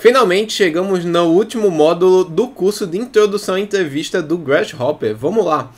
Finalmente chegamos no último módulo do curso de introdução à entrevista do Grasshopper. Vamos lá!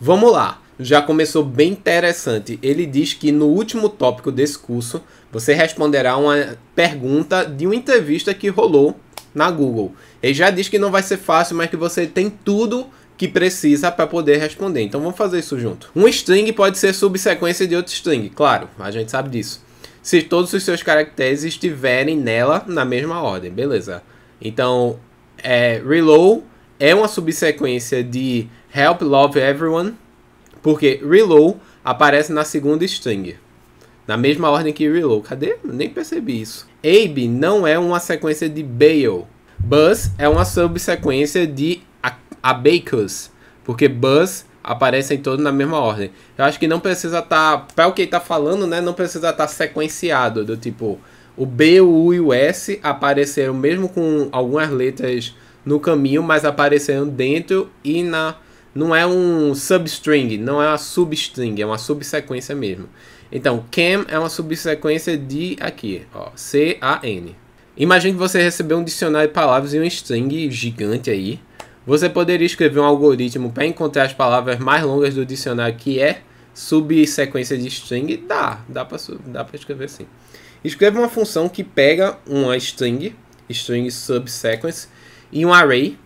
Vamos lá! Já começou bem interessante. Ele diz que no último tópico desse curso você responderá uma pergunta de uma entrevista que rolou na Google. Ele já diz que não vai ser fácil, mas que você tem tudo que precisa para poder responder. Então vamos fazer isso junto. Um string pode ser subsequência de outro string, claro, a gente sabe disso. Se todos os seus caracteres estiverem nela na mesma ordem, beleza. Então, é, reload é uma subsequência de help love everyone, porque reload aparece na segunda string. Na mesma ordem que reload. Cadê? Nem percebi isso. Abe não é uma sequência de bail. Buzz é uma subsequência de a, Bakers, porque Buzz aparecem todos na mesma ordem. Eu acho que não precisa estar, tá, para o que ele tá falando, né, não precisa estar tá sequenciado, do tipo, o B, o U e o S apareceram mesmo com algumas letras no caminho, mas apareceram dentro e na não é um substring, não é uma substring, é uma subsequência mesmo. Então, cam é uma subsequência de aqui, ó, C A N. Imagine que você recebeu um dicionário de palavras e um string gigante aí. Você poderia escrever um algoritmo para encontrar as palavras mais longas do dicionário que é subsequência de string? Dá, dá para dá escrever assim. Escreva uma função que pega uma string, string subsequence, e um array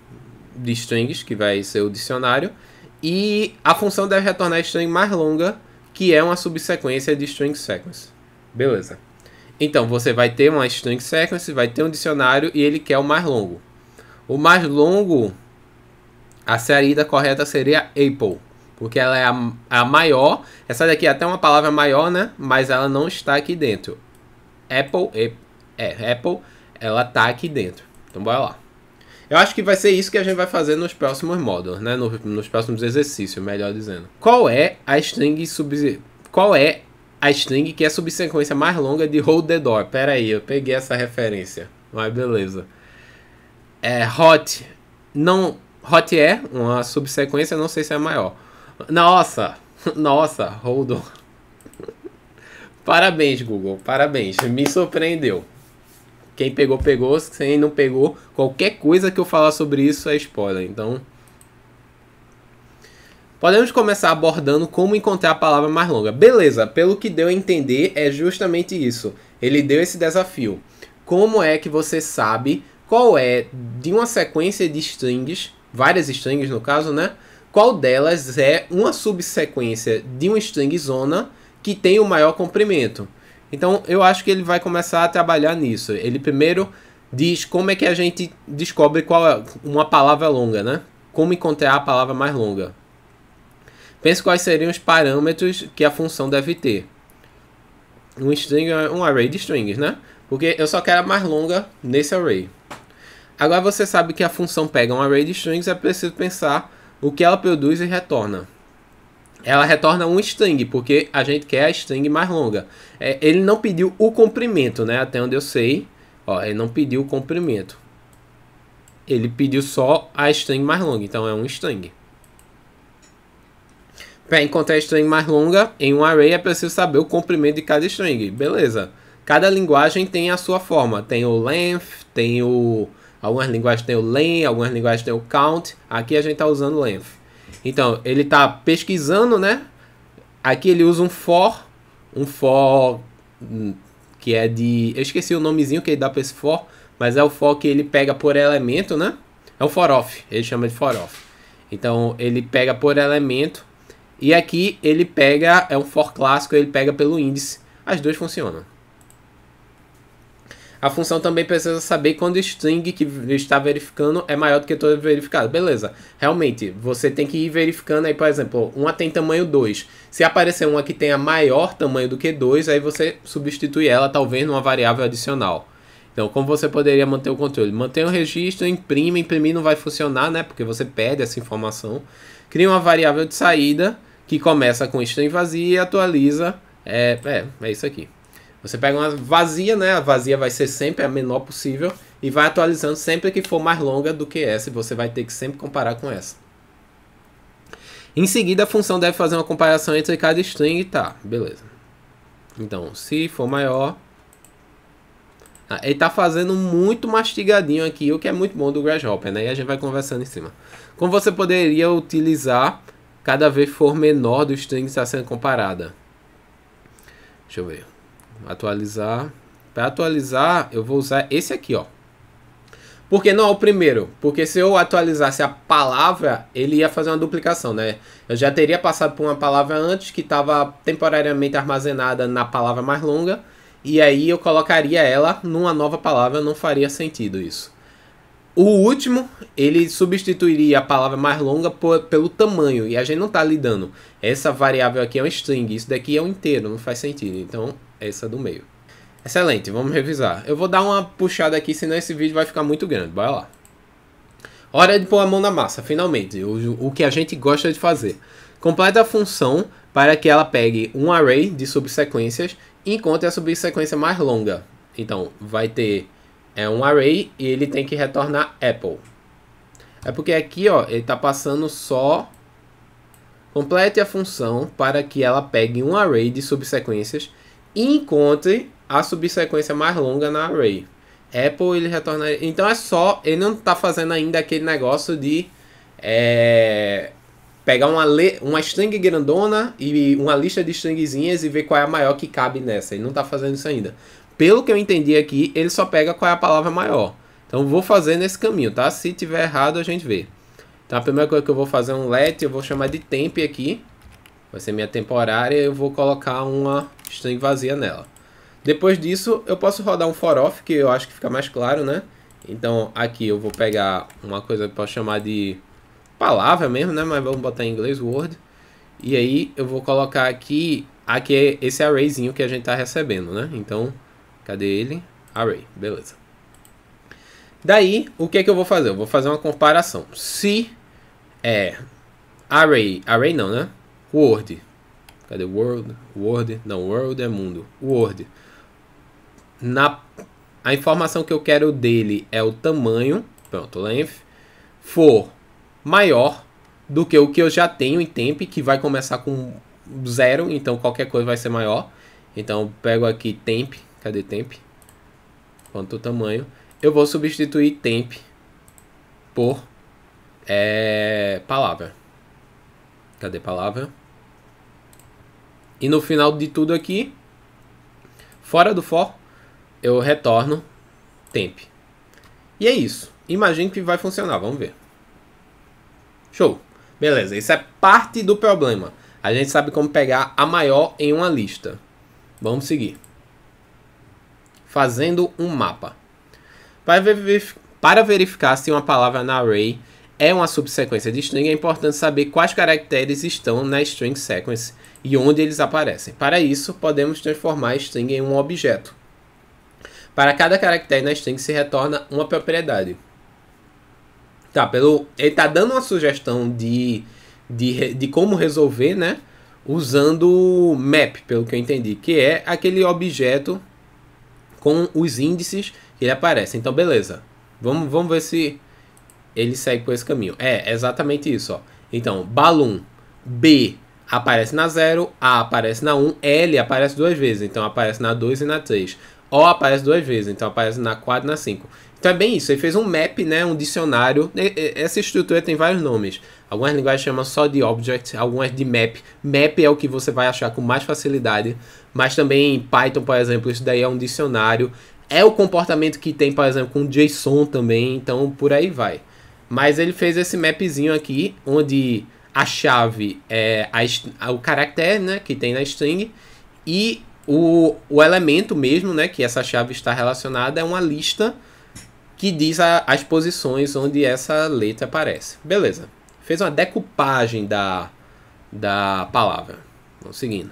de strings, que vai ser o dicionário, e a função deve retornar a string mais longa, que é uma subsequência de string sequence. Beleza. Então, você vai ter uma string sequence, vai ter um dicionário e ele quer o mais longo. O mais longo a saída correta seria Apple, porque ela é a, a maior. Essa daqui é até uma palavra maior, né? Mas ela não está aqui dentro. Apple, é, é Apple, ela tá aqui dentro. Então bora lá. Eu acho que vai ser isso que a gente vai fazer nos próximos módulos, né? Nos, nos próximos exercícios, melhor dizendo. Qual é a string sub... Qual é a string que é a subsequência mais longa de Hold the Door? Pera aí, eu peguei essa referência. Mas beleza. É hot. Não Hot Air, uma subsequência, não sei se é maior. Nossa, nossa, hold on. Parabéns, Google, parabéns, me surpreendeu. Quem pegou, pegou, quem não pegou, qualquer coisa que eu falar sobre isso é spoiler, então... Podemos começar abordando como encontrar a palavra mais longa. Beleza, pelo que deu a entender, é justamente isso. Ele deu esse desafio. Como é que você sabe qual é de uma sequência de strings várias strings no caso, né? Qual delas é uma subsequência de uma string zona que tem o maior comprimento? Então eu acho que ele vai começar a trabalhar nisso. Ele primeiro diz como é que a gente descobre qual é uma palavra longa, né? Como encontrar a palavra mais longa. Pense quais seriam os parâmetros que a função deve ter. Um string é um array de strings, né? Porque eu só quero a mais longa nesse array. Agora você sabe que a função pega um array de strings, é preciso pensar o que ela produz e retorna. Ela retorna um string, porque a gente quer a string mais longa. É, ele não pediu o comprimento, né? Até onde eu sei. Ó, ele não pediu o comprimento. Ele pediu só a string mais longa, então é um string. Para encontrar a string mais longa em um array é preciso saber o comprimento de cada string. Beleza. Cada linguagem tem a sua forma. Tem o length, tem o Algumas linguagens têm o len, algumas linguagens têm o count. Aqui a gente está usando length. Então, ele está pesquisando, né? Aqui ele usa um for, um for que é de... Eu esqueci o nomezinho que ele dá para esse for, mas é o for que ele pega por elemento, né? É o for off, ele chama de for off. Então, ele pega por elemento e aqui ele pega, é um for clássico, ele pega pelo índice. As duas funcionam. A função também precisa saber quando o string que está verificando é maior do que todo verificado. Beleza. Realmente, você tem que ir verificando aí, por exemplo, uma tem tamanho 2. Se aparecer uma que tenha maior tamanho do que 2, aí você substitui ela talvez numa variável adicional. Então, como você poderia manter o controle? Mantenha o registro, imprime. imprimir não vai funcionar, né? Porque você perde essa informação. Cria uma variável de saída que começa com string vazia e atualiza. É, é, é isso aqui. Você pega uma vazia, né? A vazia vai ser sempre a menor possível e vai atualizando sempre que for mais longa do que essa, e você vai ter que sempre comparar com essa. Em seguida, a função deve fazer uma comparação entre cada string e tá, beleza. Então, se for maior... Ah, ele tá fazendo muito mastigadinho aqui, o que é muito bom do Grasshopper, né? E a gente vai conversando em cima. Como você poderia utilizar cada vez for menor do string está sendo comparada? Deixa eu ver. Atualizar. Para atualizar, eu vou usar esse aqui, ó. Porque não é o primeiro. Porque se eu atualizasse a palavra, ele ia fazer uma duplicação, né? Eu já teria passado por uma palavra antes que estava temporariamente armazenada na palavra mais longa. E aí eu colocaria ela numa nova palavra, não faria sentido isso. O último, ele substituiria a palavra mais longa por, pelo tamanho. E a gente não está lidando. Essa variável aqui é um string, isso daqui é um inteiro, não faz sentido. Então essa do meio. Excelente, vamos revisar. Eu vou dar uma puxada aqui, senão esse vídeo vai ficar muito grande. Bora lá. Hora de pôr a mão na massa, finalmente, o, o que a gente gosta de fazer. Completa a função para que ela pegue um array de subsequências e encontre a subsequência mais longa. Então, vai ter é um array e ele tem que retornar Apple. É porque aqui ó, ele está passando só... Complete a função para que ela pegue um array de subsequências encontre a subsequência mais longa na array. Apple ele retorna. Então é só. Ele não está fazendo ainda aquele negócio de é, pegar uma, le, uma string grandona e uma lista de stringzinhas e ver qual é a maior que cabe nessa. Ele não está fazendo isso ainda. Pelo que eu entendi aqui, ele só pega qual é a palavra maior. Então vou fazer nesse caminho, tá? Se tiver errado, a gente vê. Então a primeira coisa que eu vou fazer é um let, eu vou chamar de temp aqui vai ser minha temporária, eu vou colocar uma string vazia nela. Depois disso, eu posso rodar um for off, que eu acho que fica mais claro, né? Então, aqui eu vou pegar uma coisa que posso chamar de palavra mesmo, né? Mas vamos botar em inglês, word. E aí, eu vou colocar aqui, aqui é esse arrayzinho que a gente está recebendo, né? Então, cadê ele? Array, beleza. Daí, o que é que eu vou fazer? Eu vou fazer uma comparação. Se é array, array não, né? Word. Cadê world? Word? Word, não, World é mundo. Word. Na a informação que eu quero dele é o tamanho, pronto, length for maior do que o que eu já tenho em temp, que vai começar com zero, então qualquer coisa vai ser maior. Então pego aqui temp, cadê temp? Quanto tamanho? Eu vou substituir temp por é, palavra. Cadê palavra? E no final de tudo aqui, fora do for, eu retorno temp. E é isso. Imagine que vai funcionar, vamos ver. Show. Beleza, isso é parte do problema. A gente sabe como pegar a maior em uma lista. Vamos seguir. Fazendo um mapa. para verificar se uma palavra na array é uma subsequência de string, é importante saber quais caracteres estão na string sequence e onde eles aparecem. Para isso, podemos transformar a string em um objeto. Para cada caractere na string se retorna uma propriedade. Tá, pelo, ele está dando uma sugestão de, de, de como resolver, né? Usando o map, pelo que eu entendi, que é aquele objeto com os índices que ele aparece. Então, beleza. Vamos, vamos ver se ele segue por esse caminho. É, exatamente isso, ó. Então, Balloon B aparece na 0, A aparece na 1, um, L aparece duas vezes, então aparece na 2 e na 3. O aparece duas vezes, então aparece na 4 e na 5. Então é bem isso, ele fez um map, né, um dicionário. Essa estrutura tem vários nomes. Algumas linguagens chamam só de object, algumas de map. Map é o que você vai achar com mais facilidade, mas também em Python, por exemplo, isso daí é um dicionário. É o comportamento que tem, por exemplo, com JSON também, então por aí vai. Mas ele fez esse mapzinho aqui, onde a chave é a, o caractere né, que tem na string e o, o elemento mesmo, né, que essa chave está relacionada, é uma lista que diz a, as posições onde essa letra aparece. Beleza. Fez uma decupagem da, da palavra. Vamos seguindo.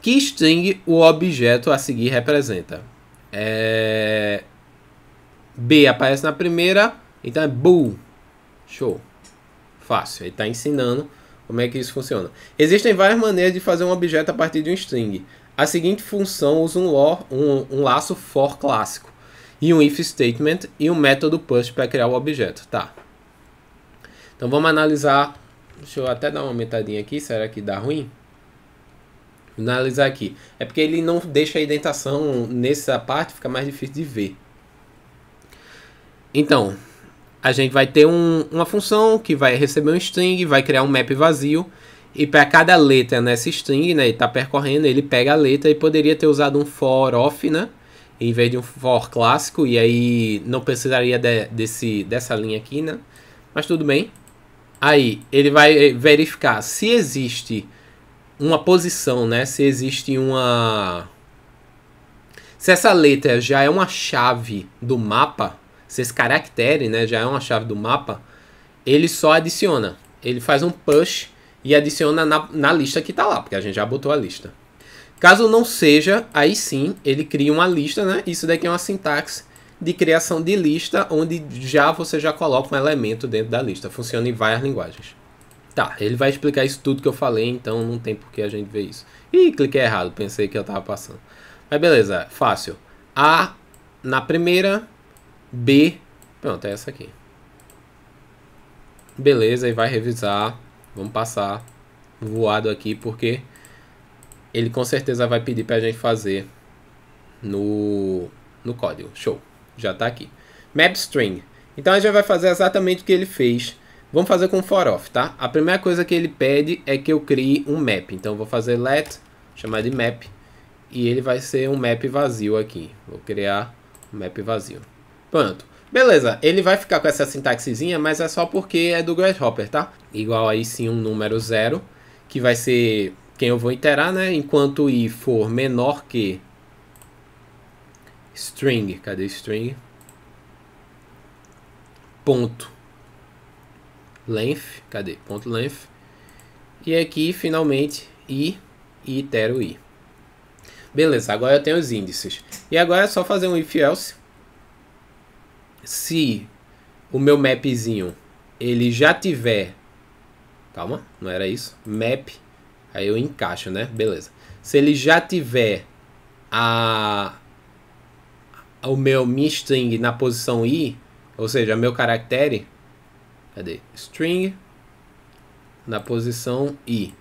Que string o objeto a seguir representa? É, B aparece na primeira, então é bull. Show. Fácil. Ele está ensinando como é que isso funciona. Existem várias maneiras de fazer um objeto a partir de um string. A seguinte função usa um, or, um, um laço for clássico e um if statement e um método push para criar o objeto, tá? Então vamos analisar, deixa eu até dar uma aumentadinha aqui, será que dá ruim? Vou analisar aqui, é porque ele não deixa a indentação nessa parte, fica mais difícil de ver. Então, a gente vai ter um, uma função que vai receber um string, vai criar um map vazio. E para cada letra nessa string, né, ele está percorrendo, ele pega a letra e poderia ter usado um for off, né? Em vez de um for clássico, e aí não precisaria de, desse, dessa linha aqui, né? Mas tudo bem. Aí, ele vai eh, verificar se existe uma posição, né? Se existe uma... Se essa letra já é uma chave do mapa, esse caractere, né, já é uma chave do mapa, ele só adiciona. Ele faz um push e adiciona na, na lista que está lá, porque a gente já botou a lista. Caso não seja, aí sim ele cria uma lista, né? Isso daqui é uma sintaxe de criação de lista, onde já você já coloca um elemento dentro da lista. Funciona em várias linguagens. Tá, ele vai explicar isso tudo que eu falei, então não tem por que a gente ver isso. Ih, cliquei errado, pensei que eu tava passando. Mas beleza, fácil. A na primeira, B. Pronto, é essa aqui. Beleza, e vai revisar. Vamos passar voado aqui, porque ele com certeza vai pedir para a gente fazer no, no código. Show, já está aqui. MapString. Então a gente vai fazer exatamente o que ele fez. Vamos fazer com for off, tá? A primeira coisa que ele pede é que eu crie um map. Então vou fazer let, chamar de map, e ele vai ser um map vazio aqui. Vou criar um map vazio. Pronto. Beleza, ele vai ficar com essa sintaxezinha, mas é só porque é do Grasshopper, tá? Igual aí sim um número zero, que vai ser quem eu vou iterar, né? Enquanto i for menor que string, cadê string? Ponto length, cadê? Ponto length. E aqui finalmente i e itero i. Beleza, agora eu tenho os índices. E agora é só fazer um if else se o meu mapzinho ele já tiver calma, não era isso, map, aí eu encaixo, né? Beleza. Se ele já tiver a, o meu string na posição i, ou seja, meu caractere, cadê? String na posição i.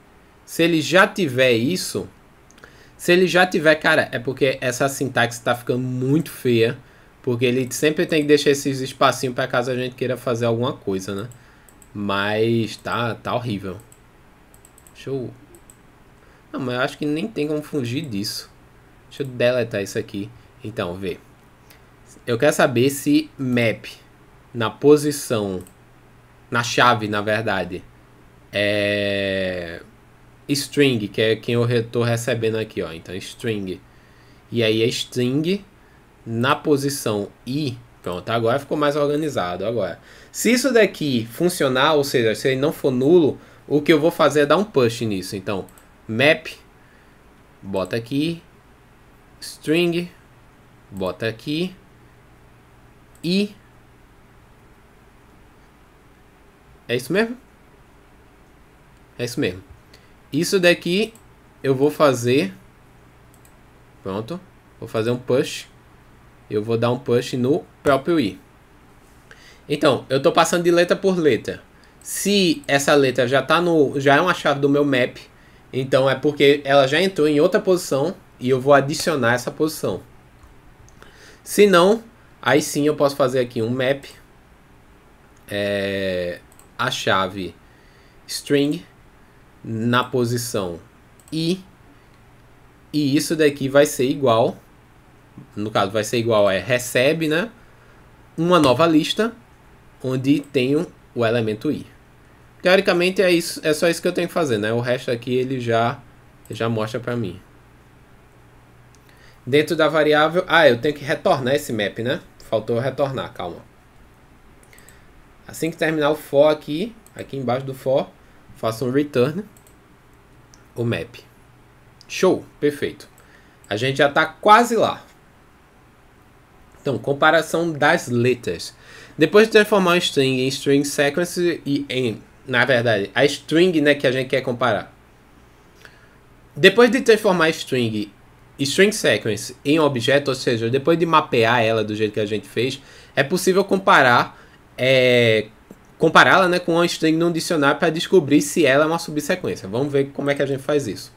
Se ele já tiver isso, se ele já tiver, cara, é porque essa sintaxe está ficando muito feia. Porque ele sempre tem que deixar esses espacinhos para caso a gente queira fazer alguma coisa, né? Mas tá, tá horrível. Deixa eu... Não, mas eu acho que nem tem como fugir disso. Deixa eu deletar isso aqui. Então, vê. Eu quero saber se map na posição, na chave, na verdade, é string, que é quem eu estou recebendo aqui, ó. Então, string. E aí, a é string na posição I, pronto, agora ficou mais organizado. Agora, se isso daqui funcionar, ou seja, se ele não for nulo, o que eu vou fazer é dar um push nisso. Então, map, bota aqui, string, bota aqui, e... É isso mesmo? É isso mesmo. Isso daqui eu vou fazer... Pronto. Vou fazer um push eu vou dar um push no próprio i. Então, eu estou passando de letra por letra. Se essa letra já tá no, já é uma chave do meu map, então é porque ela já entrou em outra posição e eu vou adicionar essa posição. Se não, aí sim eu posso fazer aqui um map é, a chave string na posição i e isso daqui vai ser igual no caso vai ser igual é recebe, né? Uma nova lista onde tenho o elemento i. Teoricamente é isso, é só isso que eu tenho que fazer, né? O resto aqui ele já já mostra para mim. Dentro da variável, ah, eu tenho que retornar esse map, né? Faltou retornar, calma. Assim que terminar o for aqui, aqui embaixo do for, faço um return o map. Show, perfeito. A gente já está quase lá. Então, comparação das letras. Depois de transformar o string em string sequence e em, na verdade, a string né, que a gente quer comparar. Depois de transformar string string sequence em objeto, ou seja, depois de mapear ela do jeito que a gente fez, é possível comparar é, compará-la né, com uma string num dicionário para descobrir se ela é uma subsequência. Vamos ver como é que a gente faz isso.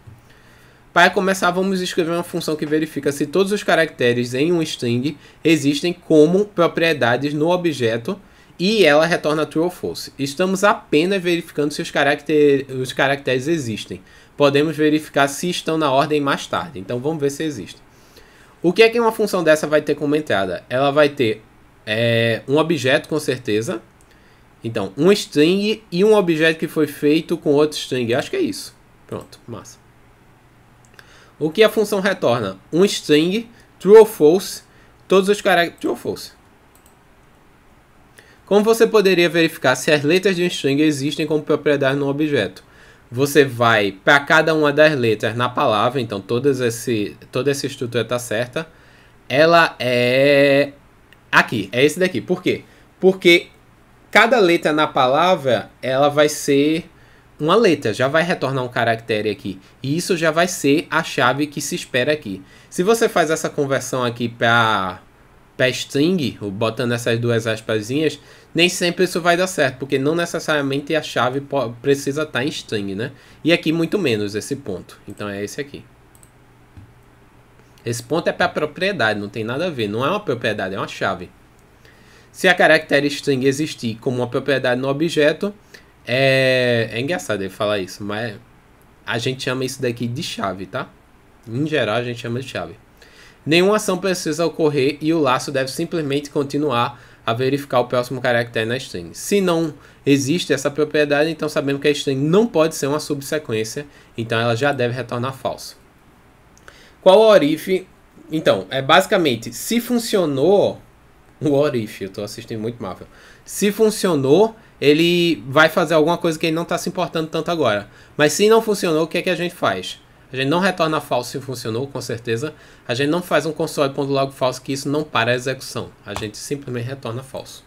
Para começar, vamos escrever uma função que verifica se todos os caracteres em um string existem como propriedades no objeto e ela retorna true ou false. Estamos apenas verificando se os, caracter, os caracteres existem. Podemos verificar se estão na ordem mais tarde. Então vamos ver se existem. O que é que uma função dessa vai ter como entrada? Ela vai ter é, um objeto com certeza. Então, um string e um objeto que foi feito com outro string. Acho que é isso. Pronto, massa. O que a função retorna? Um string, true ou false, todos os caracteres, true ou false. Como você poderia verificar se as letras de um string existem como propriedade no objeto? Você vai para cada uma das letras na palavra, então todas esse, toda essa estrutura está certa. Ela é aqui, é esse daqui. Por quê? Porque cada letra na palavra ela vai ser uma letra, já vai retornar um caractere aqui. E isso já vai ser a chave que se espera aqui. Se você faz essa conversão aqui para string, botando essas duas aspasinhas, nem sempre isso vai dar certo, porque não necessariamente a chave precisa estar tá em string, né? E aqui muito menos esse ponto. Então é esse aqui. Esse ponto é para propriedade, não tem nada a ver. Não é uma propriedade, é uma chave. Se a caractere string existir como uma propriedade no objeto, é, é engraçado ele falar isso, mas a gente chama isso daqui de chave, tá? Em geral, a gente chama de chave. Nenhuma ação precisa ocorrer e o laço deve simplesmente continuar a verificar o próximo caractere na string. Se não existe essa propriedade, então sabemos que a string não pode ser uma subsequência, então ela já deve retornar falso. Qual o orif? Então, é basicamente, se funcionou o orif, eu estou assistindo muito Marvel. Se funcionou, ele vai fazer alguma coisa que ele não está se importando tanto agora. Mas se não funcionou, o que é que a gente faz? A gente não retorna falso se funcionou, com certeza. A gente não faz um console.log falso que isso não para a execução. A gente simplesmente retorna falso.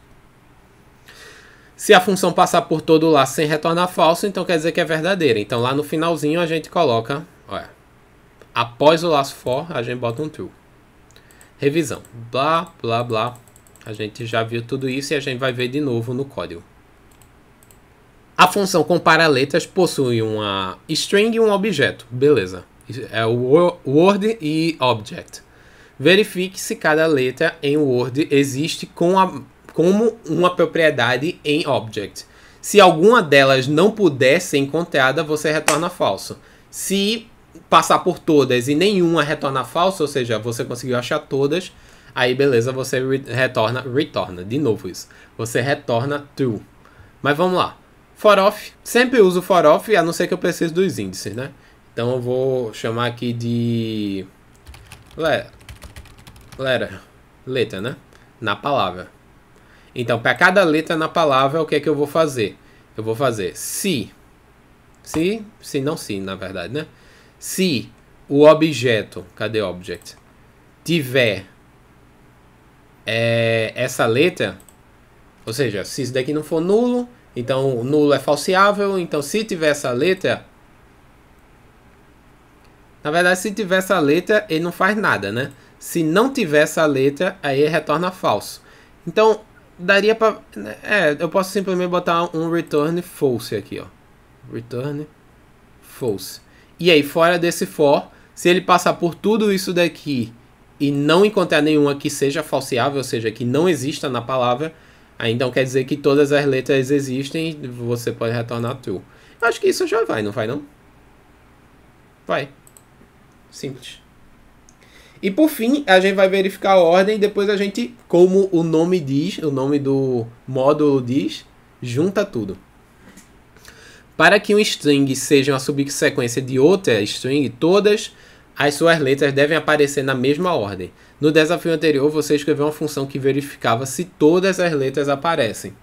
Se a função passar por todo o laço sem retornar falso, então quer dizer que é verdadeira. Então lá no finalzinho a gente coloca, olha, após o laço for, a gente bota um true. Revisão. Blá, blá, blá. A gente já viu tudo isso e a gente vai ver de novo no código. A função comparar letras possui uma string e um objeto. Beleza. É o Word e Object. Verifique se cada letra em Word existe com a, como uma propriedade em Object. Se alguma delas não puder ser encontrada, você retorna falso. Se passar por todas e nenhuma retornar falso, ou seja, você conseguiu achar todas, aí beleza, você re retorna, retorna, de novo isso. Você retorna true. Mas vamos lá. For off. Sempre uso for off, a não ser que eu precise dos índices, né? Então eu vou chamar aqui de... Letter. Letra, né? Na palavra. Então, para cada letra na palavra, o que é que eu vou fazer? Eu vou fazer se... Se... Se não se, na verdade, né? Se o objeto... Cadê object? Tiver é, essa letra... Ou seja, se isso daqui não for nulo, então, nulo é falseável. Então, se tiver essa letra... Na verdade, se tiver essa letra, ele não faz nada, né? Se não tiver essa letra, aí ele retorna falso. Então, daria para... Né, é, eu posso simplesmente botar um return false aqui, ó. Return false. E aí, fora desse for, se ele passar por tudo isso daqui e não encontrar nenhuma que seja falseável, ou seja, que não exista na palavra, Ainda ah, não quer dizer que todas as letras existem e você pode retornar true. Acho que isso já vai, não vai não? Vai. Simples. E por fim, a gente vai verificar a ordem e depois a gente, como o nome diz, o nome do módulo diz, junta tudo. Para que um string seja uma subsequência de outra string, todas as suas letras devem aparecer na mesma ordem. No desafio anterior, você escreveu uma função que verificava se todas as letras aparecem.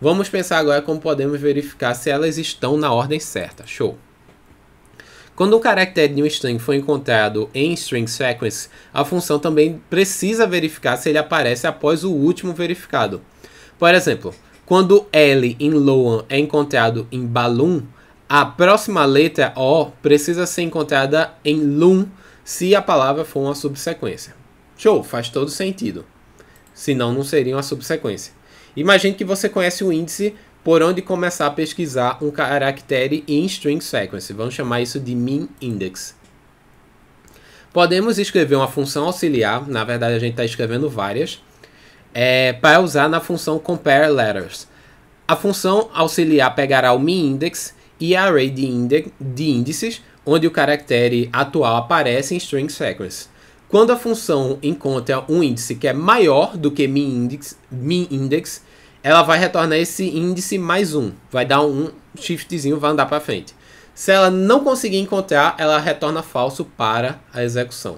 Vamos pensar agora como podemos verificar se elas estão na ordem certa. Show! Quando um caractere de um string foi encontrado em string sequence, a função também precisa verificar se ele aparece após o último verificado. Por exemplo, quando L em Loan é encontrado em Balloon, a próxima letra O precisa ser encontrada em LUM se a palavra for uma subsequência. Show, faz todo sentido. Senão não seria uma subsequência. Imagine que você conhece o índice por onde começar a pesquisar um caractere em string sequence. Vamos chamar isso de min index. Podemos escrever uma função auxiliar, na verdade a gente está escrevendo várias, é, para usar na função compare letters. A função auxiliar pegará o min index e array de, de índices, onde o caractere atual aparece em string sequence. Quando a função encontra um índice que é maior do que minIndex, minIndex ela vai retornar esse índice mais um. Vai dar um shiftzinho, vai andar para frente. Se ela não conseguir encontrar, ela retorna falso para a execução.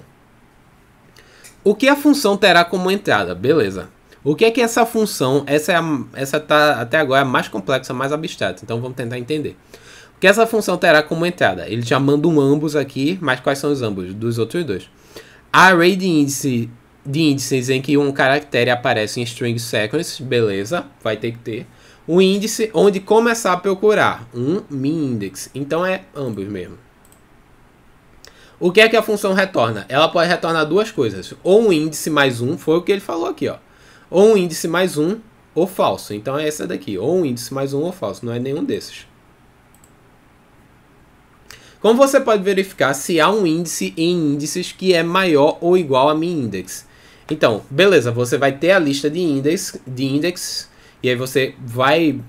O que a função terá como entrada? Beleza. O que é que essa função, essa, é a, essa tá até agora é a mais complexa, mais abstrata. Então vamos tentar entender que essa função terá como entrada? Ele já manda um ambos aqui, mas quais são os ambos dos outros dois? A Array de, índice, de índices em que um caractere aparece em string sequence, beleza, vai ter que ter. Um índice onde começar a procurar, um min-index, então é ambos mesmo. O que é que a função retorna? Ela pode retornar duas coisas. Ou um índice mais um, foi o que ele falou aqui, ó. Ou um índice mais um, ou falso. Então é essa daqui. Ou um índice mais um ou falso. Não é nenhum desses. Como você pode verificar se há um índice em índices que é maior ou igual a min index? Então, beleza, você vai ter a lista de índices, de index e aí você vai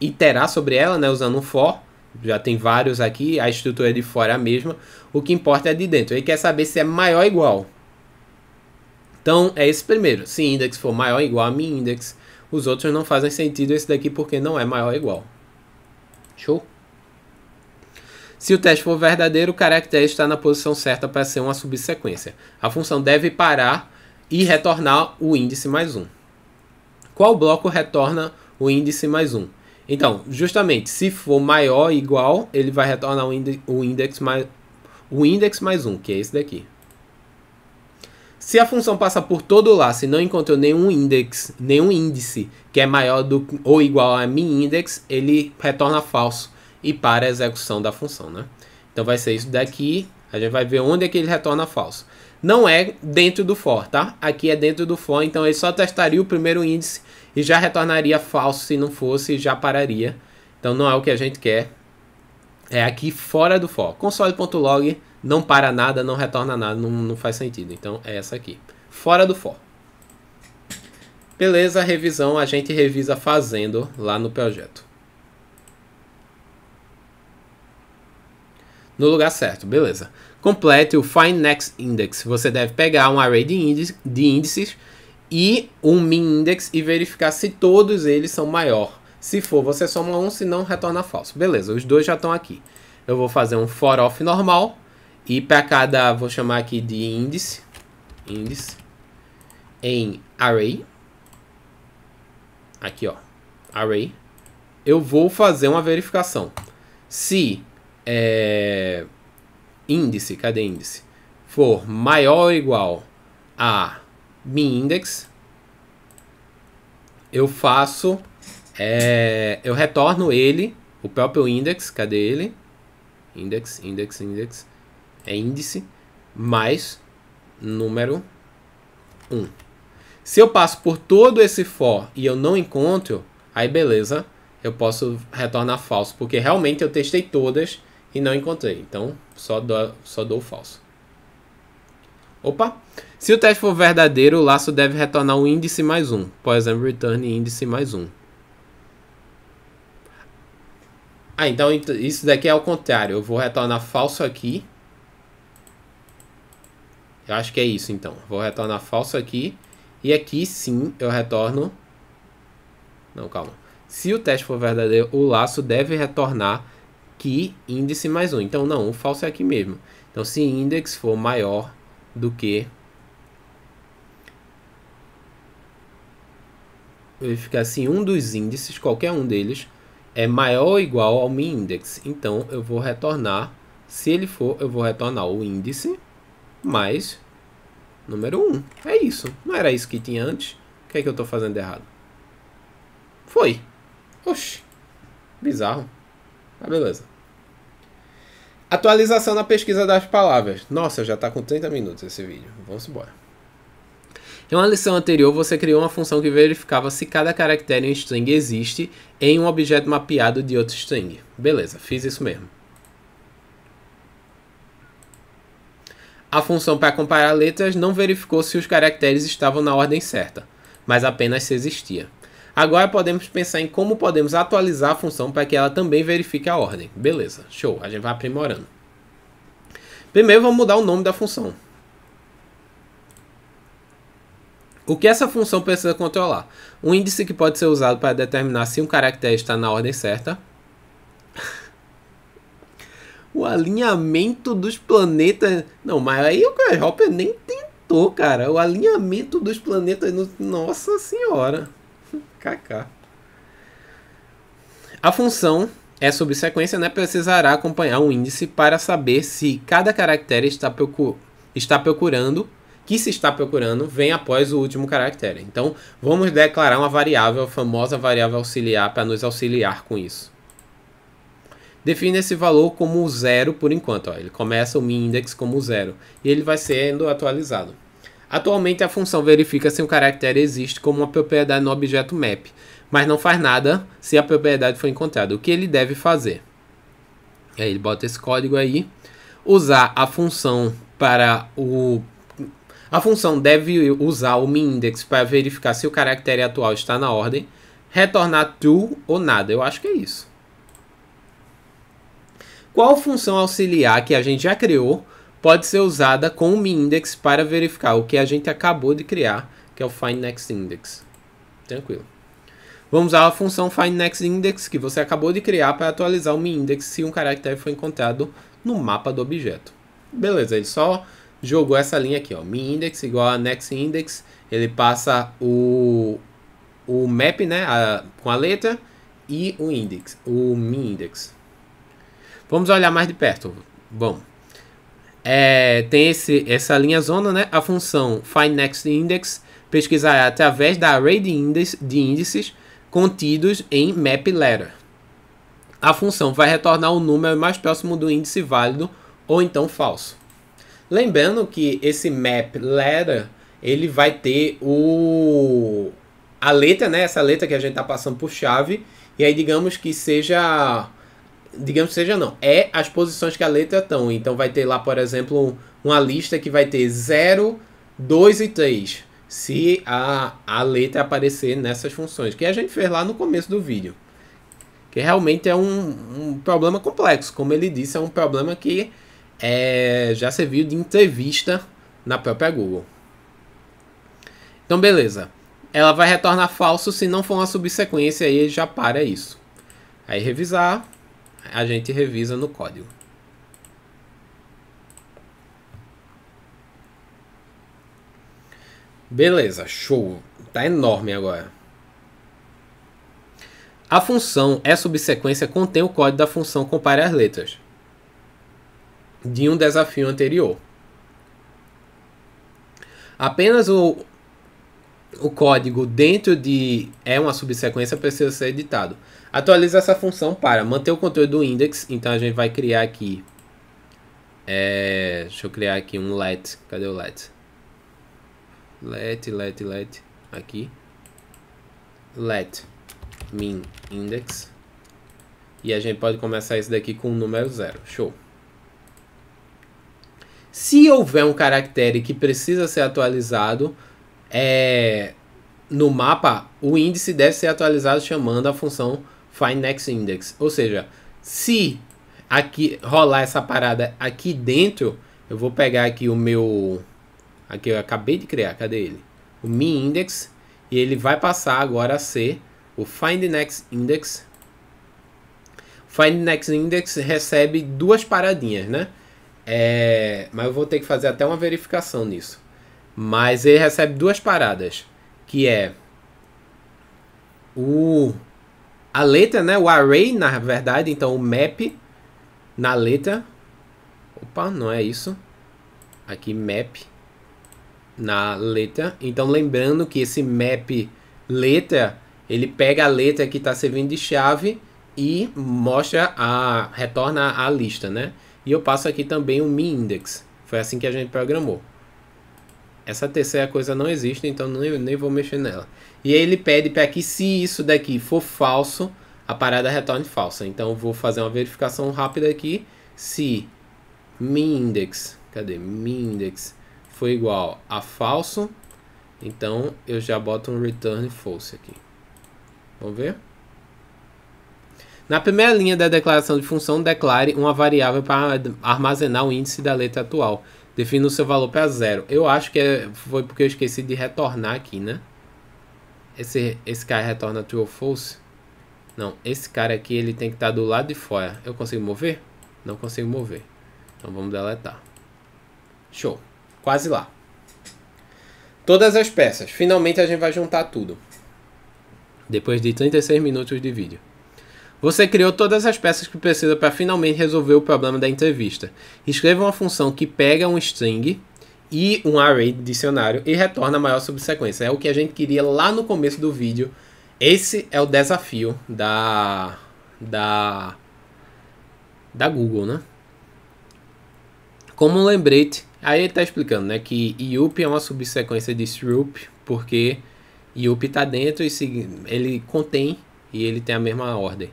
iterar sobre ela, né, usando um for. Já tem vários aqui, a estrutura de fora é a mesma. O que importa é de dentro. Ele quer saber se é maior ou igual. Então, é esse primeiro. Se index for maior ou igual a min index, os outros não fazem sentido esse daqui porque não é maior ou igual. Show? Se o teste for verdadeiro, o caractere está na posição certa para ser uma subsequência. A função deve parar e retornar o índice mais 1. Qual bloco retorna o índice mais 1? Então, justamente, se for maior ou igual, ele vai retornar o, índice mais o index mais 1, que é esse daqui. Se a função passa por todo o laço e não encontrou nenhum index, nenhum índice que é maior do, ou igual a min index, ele retorna falso e para a execução da função, né? Então vai ser isso daqui, a gente vai ver onde é que ele retorna falso. Não é dentro do for, tá? Aqui é dentro do for, então ele só testaria o primeiro índice e já retornaria falso se não fosse, já pararia. Então não é o que a gente quer. É aqui fora do for. Console.log não para nada, não retorna nada, não, não faz sentido. Então é essa aqui. Fora do for. Beleza, revisão a gente revisa fazendo lá no projeto. no lugar certo, beleza. Complete o find next index. Você deve pegar um array de, índice, de índices e um min index e verificar se todos eles são maior. Se for, você soma um, se não, retorna falso. Beleza, os dois já estão aqui. Eu vou fazer um for off normal e para cada, vou chamar aqui de índice, índice em array. Aqui, ó, array. Eu vou fazer uma verificação. Se é, índice, cadê índice? For maior ou igual a min index, eu faço, é, eu retorno ele, o próprio index, cadê ele? Index, index, index, é índice, mais número 1. Se eu passo por todo esse for e eu não encontro, aí beleza, eu posso retornar falso, porque realmente eu testei todas e não encontrei. Então, só dou, só dou falso. Opa! Se o teste for verdadeiro, o laço deve retornar o índice mais um. Por exemplo, é, return índice mais um. Ah, então isso daqui é ao contrário. Eu vou retornar falso aqui. Eu acho que é isso, então. Vou retornar falso aqui. E aqui, sim, eu retorno... Não, calma. Se o teste for verdadeiro, o laço deve retornar que índice mais 1. Então, não, o falso é aqui mesmo. Então, se index for maior do que... ficar assim, um dos índices, qualquer um deles, é maior ou igual ao min index. Então, eu vou retornar, se ele for, eu vou retornar o índice mais número 1. É isso. Não era isso que tinha antes. O que é que eu estou fazendo errado? Foi. Oxi. Bizarro. Ah, beleza. Atualização na pesquisa das palavras. Nossa, já está com 30 minutos esse vídeo. Vamos embora. Em uma lição anterior, você criou uma função que verificava se cada caractere em um string existe em um objeto mapeado de outro string. Beleza, fiz isso mesmo. A função para comparar letras não verificou se os caracteres estavam na ordem certa, mas apenas se existia. Agora podemos pensar em como podemos atualizar a função para que ela também verifique a ordem. Beleza, show, a gente vai aprimorando. Primeiro vamos mudar o nome da função. O que essa função precisa controlar? Um índice que pode ser usado para determinar se um caractere está na ordem certa. o alinhamento dos planetas. Não, mas aí o Grasshopper nem tentou, cara. O alinhamento dos planetas. No... Nossa Senhora. KK. A função é sobre sequência, né? Precisará acompanhar um índice para saber se cada caractere está, está procurando, que se está procurando, vem após o último caractere. Então, vamos declarar uma variável, a famosa variável auxiliar, para nos auxiliar com isso. Define esse valor como zero por enquanto. Ó. Ele começa o min index como zero. E ele vai sendo atualizado. Atualmente a função verifica se um caractere existe como uma propriedade no objeto map, mas não faz nada se a propriedade foi encontrada. O que ele deve fazer? Aí é, ele bota esse código aí, usar a função para o a função deve usar o minIndex para verificar se o caractere atual está na ordem, retornar true ou nada. Eu acho que é isso. Qual função auxiliar que a gente já criou pode ser usada com o minIndex para verificar o que a gente acabou de criar, que é o findNextIndex. Tranquilo. Vamos usar a função findNextIndex que você acabou de criar para atualizar o minIndex se um caractere foi encontrado no mapa do objeto. Beleza, ele só jogou essa linha aqui, ó, minIndex igual a nextIndex, ele passa o, o map, né, a, com a letra e o index, o minIndex. Vamos olhar mais de perto. Bom, é, tem esse, essa linha zona, né? A função findNextIndex pesquisará é através da array de, índice, de índices contidos em mapLetter. A função vai retornar o número mais próximo do índice válido ou então falso. Lembrando que esse mapLetter ele vai ter o a letra, né? Essa letra que a gente está passando por chave. E aí digamos que seja digamos que seja não, é as posições que a letra estão. Então vai ter lá, por exemplo, uma lista que vai ter 0, 2 e 3. Se a, a letra aparecer nessas funções, que a gente fez lá no começo do vídeo. Que realmente é um, um problema complexo. Como ele disse, é um problema que é, já serviu de entrevista na própria Google. Então, beleza. Ela vai retornar falso se não for uma subsequência, aí já para isso. Aí revisar a gente revisa no código. Beleza, show. Tá enorme agora. A função é subsequência contém o código da função compare as letras de um desafio anterior. Apenas o, o código dentro de é uma subsequência precisa ser editado. Atualiza essa função para manter o controle do index. Então a gente vai criar aqui. É, deixa eu criar aqui um let. Cadê o let? Let, let, let. Aqui. Let min index. E a gente pode começar isso daqui com o um número zero. Show. Se houver um caractere que precisa ser atualizado é, no mapa, o índice deve ser atualizado chamando a função Find Next Index. Ou seja, se aqui rolar essa parada aqui dentro, eu vou pegar aqui o meu... Aqui eu acabei de criar, cadê ele? O Mi Index. E ele vai passar agora a ser o Find Next Index. Find Next Index recebe duas paradinhas, né? É, mas eu vou ter que fazer até uma verificação nisso. Mas ele recebe duas paradas, que é o a letra, né? O array, na verdade, então o map na letra. Opa, não é isso. Aqui map na letra. Então lembrando que esse map letra, ele pega a letra que está servindo de chave e mostra a retorna a lista, né? E eu passo aqui também o min index. Foi assim que a gente programou essa terceira coisa não existe, então nem, nem vou mexer nela. E aí ele pede para que se isso daqui for falso, a parada retorne falsa. Então vou fazer uma verificação rápida aqui se index, cadê? index foi igual a falso, então eu já boto um return false aqui. Vamos ver? Na primeira linha da declaração de função, declare uma variável para armazenar o índice da letra atual. Defina o seu valor para zero. Eu acho que é, foi porque eu esqueci de retornar aqui, né? Esse, esse cara retorna true ou false? Não, esse cara aqui ele tem que estar tá do lado de fora. Eu consigo mover? Não consigo mover. Então vamos deletar. Show. Quase lá. Todas as peças. Finalmente a gente vai juntar tudo. Depois de 36 minutos de vídeo. Você criou todas as peças que precisa para finalmente resolver o problema da entrevista. Escreva uma função que pega um string e um array dicionário e retorna a maior subsequência. É o que a gente queria lá no começo do vídeo. Esse é o desafio da da da Google, né? Como um lembrete, aí ele está explicando, né, que IUP é uma subsequência de SRUP, porque IUP está dentro e ele contém e ele tem a mesma ordem.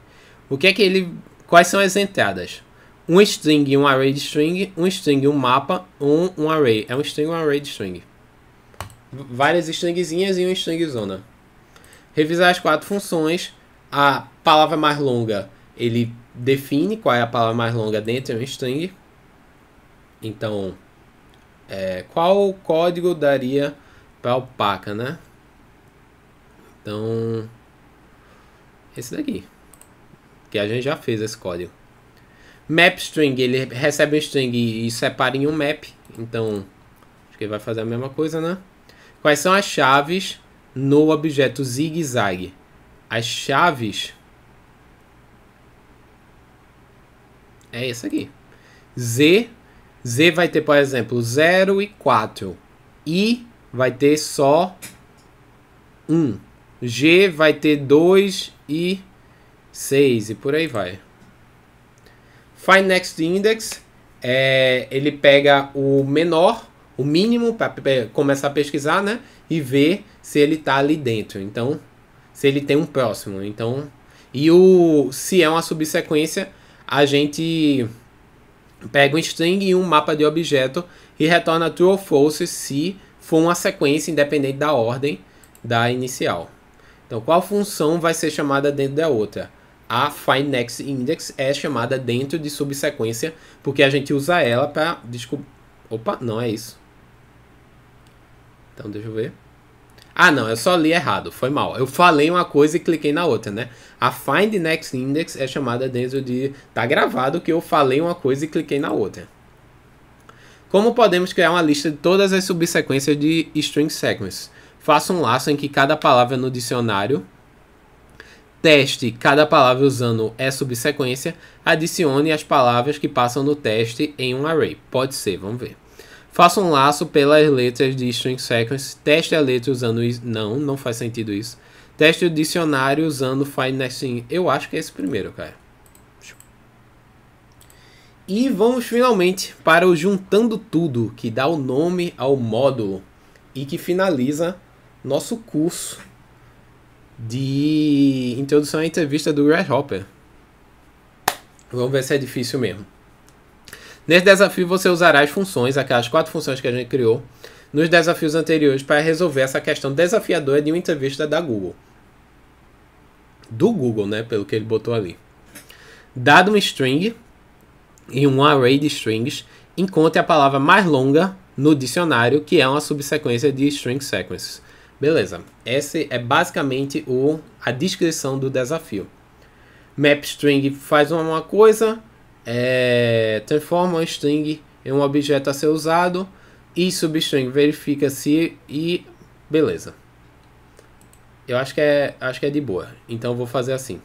O que é que ele. Quais são as entradas? Um string e um array de string, um string e um mapa, um, um array. É um string e um array de string. Várias stringzinhas e um string zona. Revisar as quatro funções. A palavra mais longa, ele define qual é a palavra mais longa dentro de um string. Então, é, qual código daria para alpaca, né? Então, esse daqui que a gente já fez esse código. Map string, ele recebe um string e separa em um map, então acho que ele vai fazer a mesma coisa, né? Quais são as chaves no objeto zigue-zague? As chaves é esse aqui. Z, Z vai ter, por exemplo, 0 e 4. I vai ter só 1. G vai ter 2 e 6 e por aí vai. Find Next Index, é, ele pega o menor, o mínimo, para começar a pesquisar, né? E ver se ele está ali dentro. Então, se ele tem um próximo. Então, e o se é uma subsequência, a gente pega um string e um mapa de objeto e retorna true ou false se for uma sequência independente da ordem da inicial. Então, qual função vai ser chamada dentro da outra? a findNextIndex Index é chamada dentro de subsequência, porque a gente usa ela para descobrir... Opa, não é isso. Então, deixa eu ver. Ah, não, eu só li errado, foi mal. Eu falei uma coisa e cliquei na outra, né? A Find Next Index é chamada dentro de... Tá gravado que eu falei uma coisa e cliquei na outra. Como podemos criar uma lista de todas as subsequências de string sequence? Faça um laço em que cada palavra no dicionário teste cada palavra usando é subsequência, adicione as palavras que passam no teste em um array. Pode ser, vamos ver. Faça um laço pelas letras de string sequence, teste a letra usando não, não faz sentido isso. Teste o dicionário usando find nesting. Eu acho que é esse primeiro, cara. E vamos finalmente para o juntando tudo, que dá o nome ao módulo e que finaliza nosso curso de introdução à entrevista do Grasshopper. Vamos ver se é difícil mesmo. Nesse desafio você usará as funções, aquelas quatro funções que a gente criou, nos desafios anteriores para resolver essa questão desafiadora de uma entrevista da Google. Do Google, né? Pelo que ele botou ali. Dado um string e um array de strings, encontre a palavra mais longa no dicionário, que é uma subsequência de string sequences. Beleza, esse é basicamente o, a descrição do desafio. MapString faz uma coisa, é, transforma um string em um objeto a ser usado e substring verifica se e beleza. Eu acho que é, acho que é de boa, então vou fazer assim.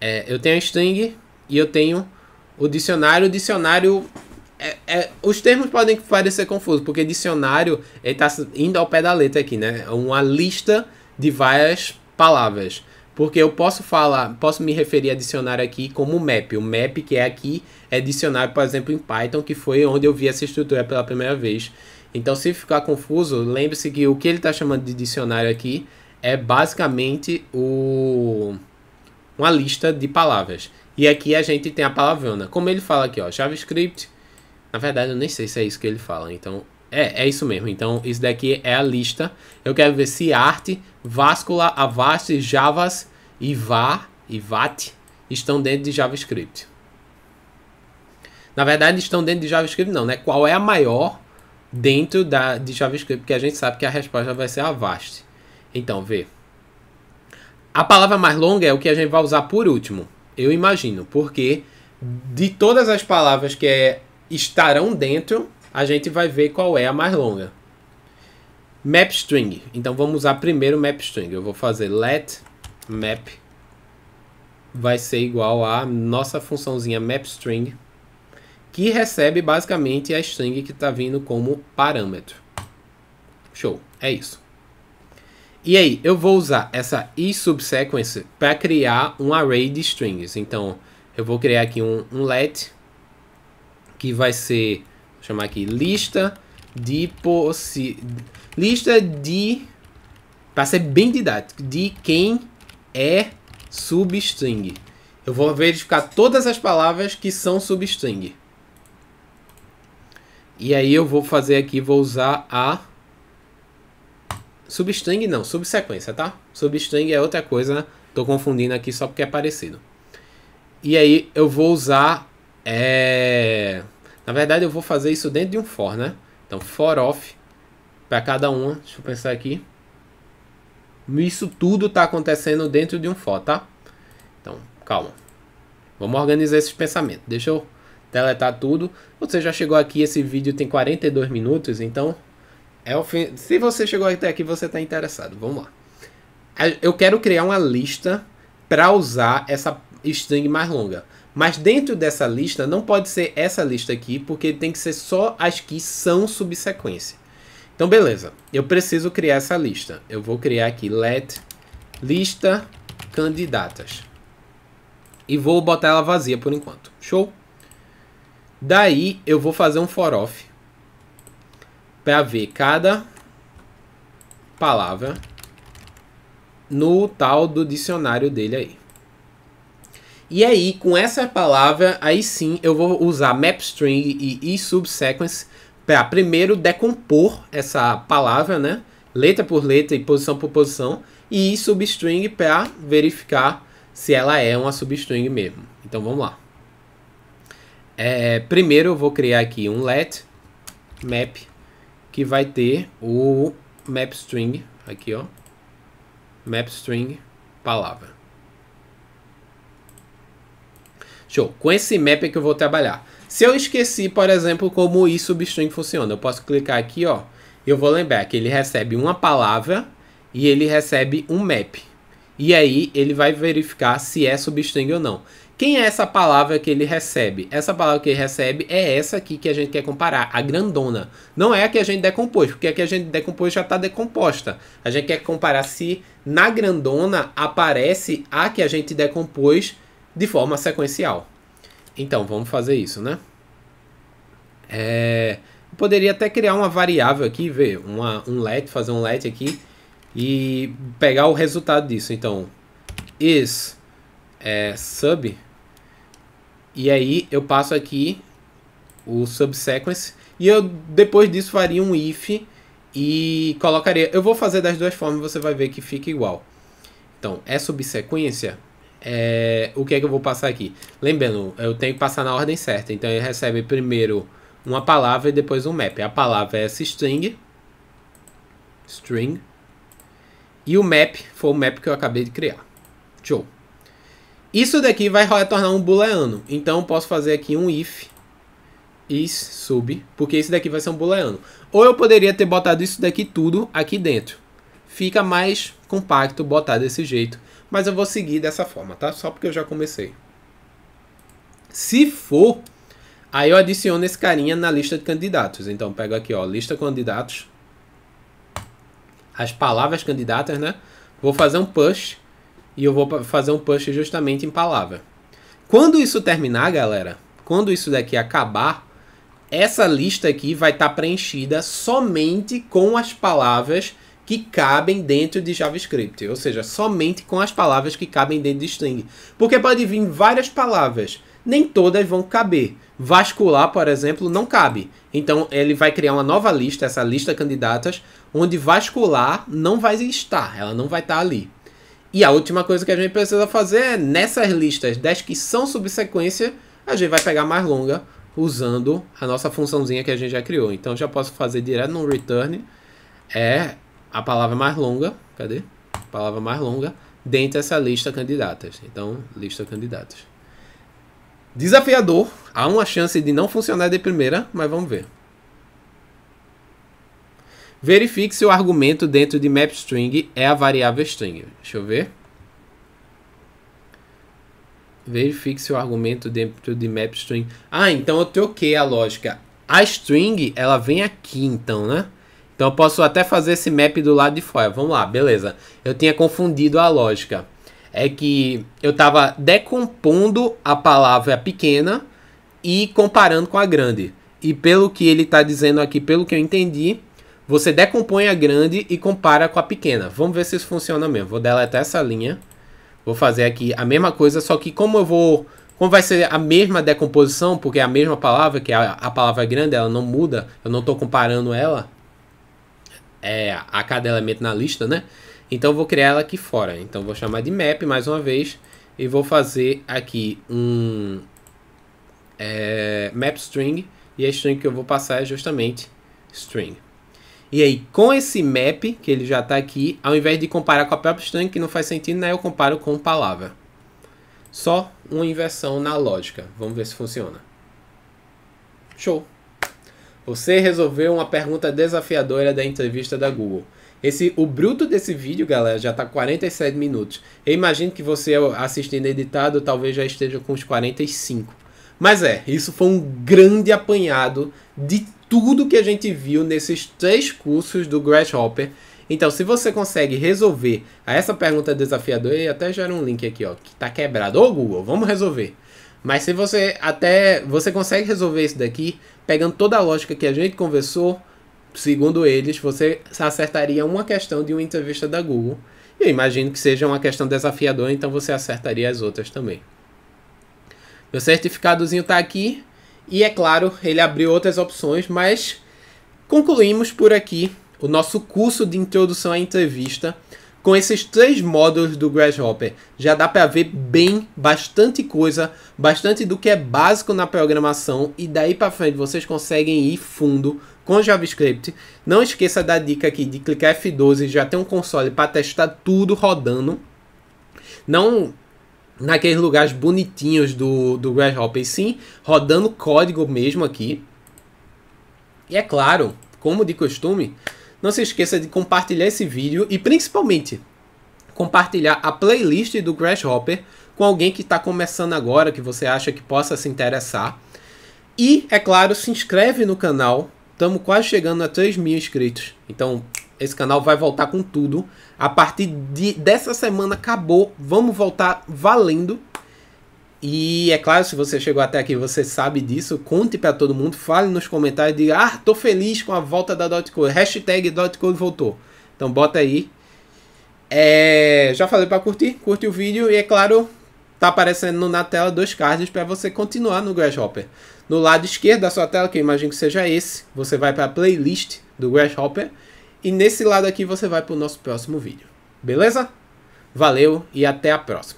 É, eu tenho a string e eu tenho o dicionário, o dicionário é, é, os termos podem parecer confusos, porque dicionário está indo ao pé da letra aqui, né? É uma lista de várias palavras. Porque eu posso falar, posso me referir a dicionário aqui como map. O map que é aqui é dicionário, por exemplo, em Python, que foi onde eu vi essa estrutura pela primeira vez. Então, se ficar confuso, lembre-se que o que ele está chamando de dicionário aqui é basicamente o... uma lista de palavras. E aqui a gente tem a palavrona. Como ele fala aqui, ó, JavaScript, na verdade, eu nem sei se é isso que ele fala. Então, é, é isso mesmo. Então, isso daqui é a lista. Eu quero ver se arte, Vascula, Avast, Javas e VAR e VAT estão dentro de JavaScript. Na verdade, estão dentro de JavaScript não, né? Qual é a maior dentro da, de JavaScript? Porque a gente sabe que a resposta vai ser Avast. Então, vê. A palavra mais longa é o que a gente vai usar por último. Eu imagino, porque de todas as palavras que é estarão dentro, a gente vai ver qual é a mais longa. Map string. Então vamos usar primeiro map string. Eu vou fazer let map vai ser igual a nossa funçãozinha map string que recebe basicamente a string que está vindo como parâmetro. Show, é isso. E aí, eu vou usar essa isSubsequence para criar um array de strings. Então, eu vou criar aqui um, um let que vai ser, vou chamar aqui, lista de possi lista de para ser bem didático, de quem é substring. Eu vou verificar todas as palavras que são substring. E aí eu vou fazer aqui, vou usar a substring não, subsequência, tá? Substring é outra coisa, tô confundindo aqui só porque é parecido. E aí eu vou usar é... Na verdade, eu vou fazer isso dentro de um for, né? Então, for off para cada uma. Deixa eu pensar aqui. Isso tudo está acontecendo dentro de um for, tá? Então, calma. Vamos organizar esses pensamentos. Deixa eu deletar tudo. Você já chegou aqui, esse vídeo tem 42 minutos, então... É o fim... Se você chegou até aqui, você está interessado. Vamos lá. Eu quero criar uma lista para usar essa string mais longa. Mas dentro dessa lista, não pode ser essa lista aqui, porque tem que ser só as que são subsequência. Então, beleza. Eu preciso criar essa lista. Eu vou criar aqui let lista candidatas. E vou botar ela vazia por enquanto. Show? Daí, eu vou fazer um for off para ver cada palavra no tal do dicionário dele aí. E aí, com essa palavra, aí sim eu vou usar mapstring e, e subsequence para primeiro decompor essa palavra, né? Letra por letra e posição por posição, e substring para verificar se ela é uma substring mesmo. Então vamos lá. É, primeiro eu vou criar aqui um let map que vai ter o mapstring aqui, ó. string palavra. Show. Com esse mapper é que eu vou trabalhar. Se eu esqueci, por exemplo, como o substring funciona, eu posso clicar aqui, ó. Eu vou lembrar que ele recebe uma palavra e ele recebe um map. E aí ele vai verificar se é substring ou não. Quem é essa palavra que ele recebe? Essa palavra que ele recebe é essa aqui que a gente quer comparar, a grandona. Não é a que a gente decompôs, porque a que a gente decompôs já está decomposta. A gente quer comparar se na grandona aparece a que a gente decompôs de forma sequencial. Então, vamos fazer isso, né? É, poderia até criar uma variável aqui, ver, uma, um let, fazer um let aqui e pegar o resultado disso. Então, is é, sub, e aí eu passo aqui o subsequence, e eu depois disso faria um if e colocaria... Eu vou fazer das duas formas, você vai ver que fica igual. Então, é subsequência, é, o que é que eu vou passar aqui? Lembrando, eu tenho que passar na ordem certa. Então ele recebe primeiro uma palavra e depois um map. A palavra é essa string. String. E o map foi o map que eu acabei de criar. Show. Isso daqui vai retornar um booleano. Então eu posso fazer aqui um if is sub, porque isso daqui vai ser um booleano. Ou eu poderia ter botado isso daqui tudo aqui dentro. Fica mais compacto botar desse jeito mas eu vou seguir dessa forma, tá? Só porque eu já comecei. Se for, aí eu adiciono esse carinha na lista de candidatos. Então, pego aqui, ó, lista de candidatos. As palavras candidatas, né? Vou fazer um push. E eu vou fazer um push justamente em palavra. Quando isso terminar, galera, quando isso daqui acabar, essa lista aqui vai estar tá preenchida somente com as palavras que cabem dentro de JavaScript, ou seja, somente com as palavras que cabem dentro de string. Porque pode vir várias palavras, nem todas vão caber. Vascular, por exemplo, não cabe. Então ele vai criar uma nova lista, essa lista de candidatas, onde vascular não vai estar, ela não vai estar ali. E a última coisa que a gente precisa fazer é, nessas listas das que são subsequência, a gente vai pegar mais longa usando a nossa funçãozinha que a gente já criou. Então já posso fazer direto no return. É a palavra mais longa, cadê? A palavra mais longa dentro dessa lista candidatas. Então, lista candidatas. Desafiador, há uma chance de não funcionar de primeira, mas vamos ver. Verifique se o argumento dentro de mapstring é a variável string. Deixa eu ver. Verifique se o argumento dentro de mapstring. Ah, então eu troquei a lógica. A string, ela vem aqui então, né? Então eu posso até fazer esse map do lado de fora. Vamos lá, beleza. Eu tinha confundido a lógica. É que eu estava decompondo a palavra pequena e comparando com a grande. E pelo que ele está dizendo aqui, pelo que eu entendi, você decompõe a grande e compara com a pequena. Vamos ver se isso funciona mesmo. Vou deletar essa linha. Vou fazer aqui a mesma coisa, só que como eu vou... Como vai ser a mesma decomposição, porque é a mesma palavra, que é a, a palavra grande, ela não muda, eu não estou comparando ela, é, a cada elemento na lista, né? Então vou criar ela aqui fora. Então vou chamar de map mais uma vez e vou fazer aqui um é, map string e a string que eu vou passar é justamente string. E aí, com esse map, que ele já está aqui, ao invés de comparar com a própria string, que não faz sentido, né? Eu comparo com palavra. Só uma inversão na lógica. Vamos ver se funciona. Show! Você resolveu uma pergunta desafiadora da entrevista da Google. Esse, o bruto desse vídeo, galera, já está 47 minutos. Eu imagino que você assistindo editado talvez já esteja com uns 45. Mas é, isso foi um grande apanhado de tudo que a gente viu nesses três cursos do Grasshopper. Então, se você consegue resolver essa pergunta desafiadora, e até gera um link aqui, ó, que está quebrado. Ô Google, vamos resolver. Mas se você até você consegue resolver isso daqui pegando toda a lógica que a gente conversou, segundo eles, você acertaria uma questão de uma entrevista da Google. E eu imagino que seja uma questão desafiadora, então você acertaria as outras também. Meu certificadozinho está aqui e é claro, ele abriu outras opções, mas concluímos por aqui o nosso curso de introdução à entrevista. Com esses três módulos do Grasshopper, já dá para ver bem bastante coisa, bastante do que é básico na programação e daí para frente vocês conseguem ir fundo com JavaScript. Não esqueça da dica aqui de clicar F12 já tem um console para testar tudo rodando. Não naqueles lugares bonitinhos do, do Grasshopper, sim, rodando código mesmo aqui. E é claro, como de costume, não se esqueça de compartilhar esse vídeo e principalmente compartilhar a playlist do Grasshopper com alguém que está começando agora, que você acha que possa se interessar. E, é claro, se inscreve no canal. Estamos quase chegando a 3 mil inscritos. Então, esse canal vai voltar com tudo. A partir de, dessa semana acabou. Vamos voltar valendo. E é claro, se você chegou até aqui, você sabe disso, conte para todo mundo, fale nos comentários, diga, ah, tô feliz com a volta da Dotcode, hashtag Dotcode voltou. Então bota aí. É, já falei para curtir, curte o vídeo e é claro, tá aparecendo na tela dois cards para você continuar no Grasshopper. No lado esquerdo da sua tela, que eu imagino que seja esse, você vai para a playlist do Grasshopper e nesse lado aqui você vai para o nosso próximo vídeo. Beleza? Valeu e até a próxima.